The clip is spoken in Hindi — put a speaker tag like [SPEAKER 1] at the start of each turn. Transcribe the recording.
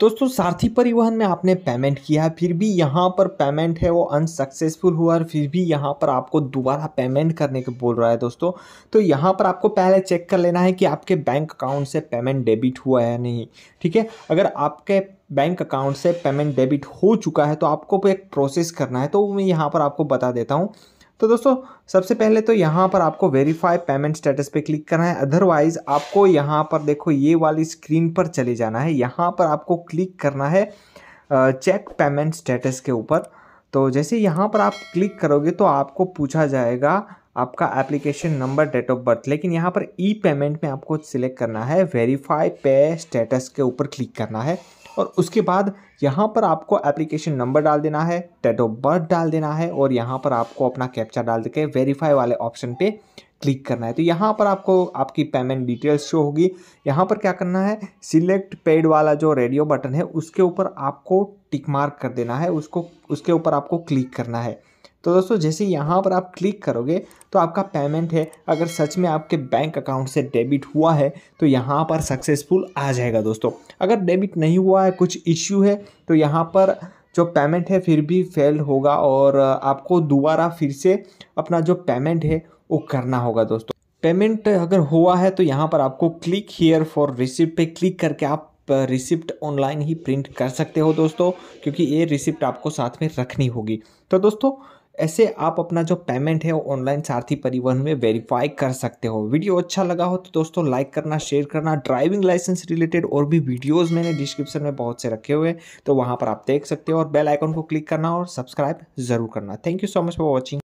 [SPEAKER 1] दोस्तों सारथी परिवहन में आपने पेमेंट किया है फिर भी यहाँ पर पेमेंट है वो अनसक्सेसफुल हुआ और फिर भी यहाँ पर आपको दोबारा पेमेंट करने के बोल रहा है दोस्तों तो यहाँ पर आपको पहले चेक कर लेना है कि आपके बैंक अकाउंट से पेमेंट डेबिट हुआ है या नहीं ठीक है अगर आपके बैंक अकाउंट से पेमेंट डेबिट हो चुका है तो आपको एक प्रोसेस करना है तो मैं यहाँ पर आपको बता देता हूँ तो दोस्तों सबसे पहले तो यहाँ पर आपको वेरीफाई पेमेंट स्टेटस पे क्लिक करना है अदरवाइज़ आपको यहाँ पर देखो ये वाली स्क्रीन पर चले जाना है यहाँ पर आपको क्लिक करना है चेक पेमेंट स्टेटस के ऊपर तो जैसे यहाँ पर आप क्लिक करोगे तो आपको पूछा जाएगा आपका application number date of birth लेकिन यहाँ पर ई पेमेंट में आपको सिलेक्ट करना है वेरीफाई पे स्टेटस के ऊपर क्लिक करना है और उसके बाद यहाँ पर आपको एप्लीकेशन नंबर डाल देना है डेट ऑफ बर्थ डाल देना है और यहाँ पर आपको अपना कैप्चा डाल के वेरीफाई वाले ऑप्शन पे क्लिक करना है तो यहाँ पर आपको आपकी पेमेंट डिटेल्स शो होगी यहाँ पर क्या करना है सिलेक्ट पेड वाला जो रेडियो बटन है उसके ऊपर आपको टिक मार्क कर देना है उसको उसके ऊपर आपको क्लिक करना है तो दोस्तों जैसे यहाँ पर आप क्लिक करोगे तो आपका पेमेंट है अगर सच में आपके बैंक अकाउंट से डेबिट हुआ है तो यहाँ पर सक्सेसफुल आ जाएगा दोस्तों अगर डेबिट नहीं हुआ है कुछ इश्यू है तो यहाँ पर जो पेमेंट है फिर भी फेल होगा और आपको दोबारा फिर से अपना जो पेमेंट है वो करना होगा दोस्तों पेमेंट अगर हुआ है तो यहाँ पर आपको क्लिक हीयर फॉर रिसिप्ट पे क्लिक करके आप रिसिप्ट ऑनलाइन ही प्रिंट कर सकते हो दोस्तों क्योंकि ये रिसिप्ट आपको साथ में रखनी होगी तो दोस्तों ऐसे आप अपना जो पेमेंट है वो ऑनलाइन सारथी परिवहन में वेरीफाई कर सकते हो वीडियो अच्छा लगा हो तो दोस्तों लाइक करना शेयर करना ड्राइविंग लाइसेंस रिलेटेड और भी वीडियोज़ मैंने डिस्क्रिप्शन में बहुत से रखे हुए हैं तो वहाँ पर आप देख सकते हो और बेल आइकन को क्लिक करना और सब्सक्राइब ज़रूर करना thank you so much for watching